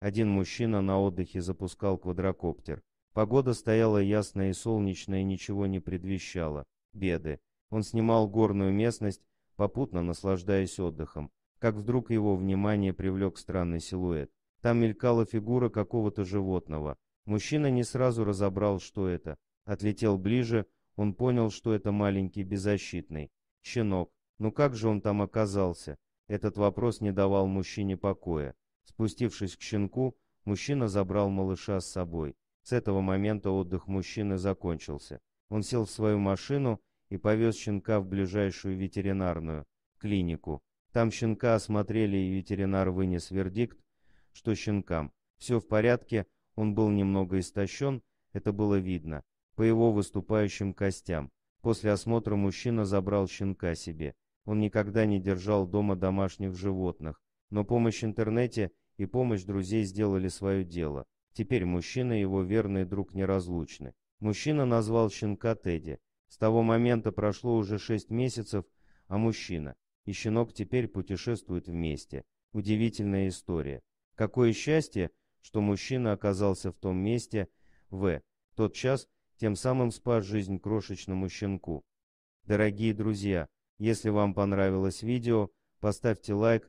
Один мужчина на отдыхе запускал квадрокоптер. Погода стояла ясная и солнечная, ничего не предвещало Беды. Он снимал горную местность, попутно наслаждаясь отдыхом. Как вдруг его внимание привлек странный силуэт. Там мелькала фигура какого-то животного. Мужчина не сразу разобрал, что это. Отлетел ближе, он понял, что это маленький беззащитный. Щенок. Ну как же он там оказался? Этот вопрос не давал мужчине покоя. Спустившись к щенку, мужчина забрал малыша с собой. С этого момента отдых мужчины закончился. Он сел в свою машину и повез щенка в ближайшую ветеринарную клинику. Там щенка осмотрели, и ветеринар вынес вердикт, что щенкам все в порядке, он был немного истощен, это было видно, по его выступающим костям. После осмотра мужчина забрал щенка себе. Он никогда не держал дома домашних животных, но помощь интернете и помощь друзей сделали свое дело. Теперь мужчина и его верный друг неразлучны. Мужчина назвал щенка Тедди. С того момента прошло уже шесть месяцев, а мужчина и щенок теперь путешествуют вместе. Удивительная история. Какое счастье, что мужчина оказался в том месте, в тот час, тем самым спас жизнь крошечному щенку. Дорогие друзья, если вам понравилось видео, поставьте лайк,